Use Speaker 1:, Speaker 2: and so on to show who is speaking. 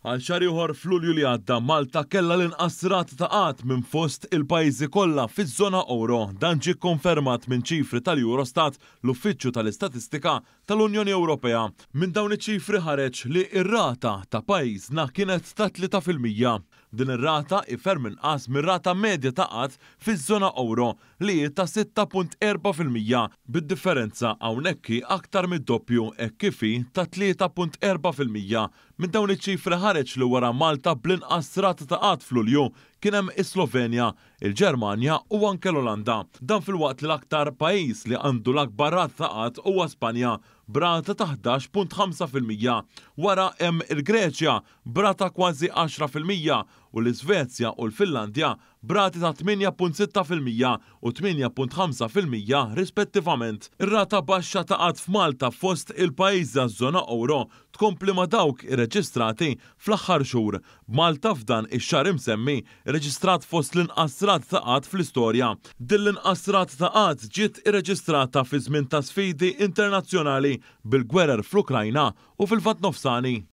Speaker 1: Għal xar ieħor f'Lulju li għadda Malta kellha l-inqasrat ta' qatt minn fost il-pajjiżi kollha fiż-żona euro. dan ġie konfermat minn ċifri tal-Eurostat l-Uffiċċju tal-Istatistika tal-Unjoni Ewropea. Minn dawn iċ-ċifri ħareġ li ir rata ta' pajjiżna kienet ta' 3 fil-mija Din ir-rata ifer qas mir-rata medja ta' qatt fiż-żona euro li ta' 6.4% bid-differenza hawnhekk aktar mid-doppju e kifi ta' 3.4% minn dawn iċ-ċifri ħareġ li wara Malta bl-inqas rata ta' qatt fl-Ulju kien hemm is-Slovenja, il-Ġermanja u anke l-Olanda. Dan fil-waqt li l-aktar pajjiż li għandu l-akbar razzaqat huwa Spanja brata ta' 11.5% wara hemm il-Greċja brata kważi 10% u l-Svezja u l-Finlandja brati ta' 8.6% u 8.5% rispettivament. Ir-rata baxxa ta' qatt f'Malta fost il-pajjiżi żona euro tkompli ma' dawk irreġistrati fl-aħħar xhur. Malta f'dan ix-xar imsemmi reġistrat fost l-inqasrat ta' qatt fl-istorja. Din l-inqasrat ta' qatt ġiet irreġistrata fi żmien ta' sfidi internazzjonali bil-gwerer fl-Ukrajna u fil-Vat Nofsani.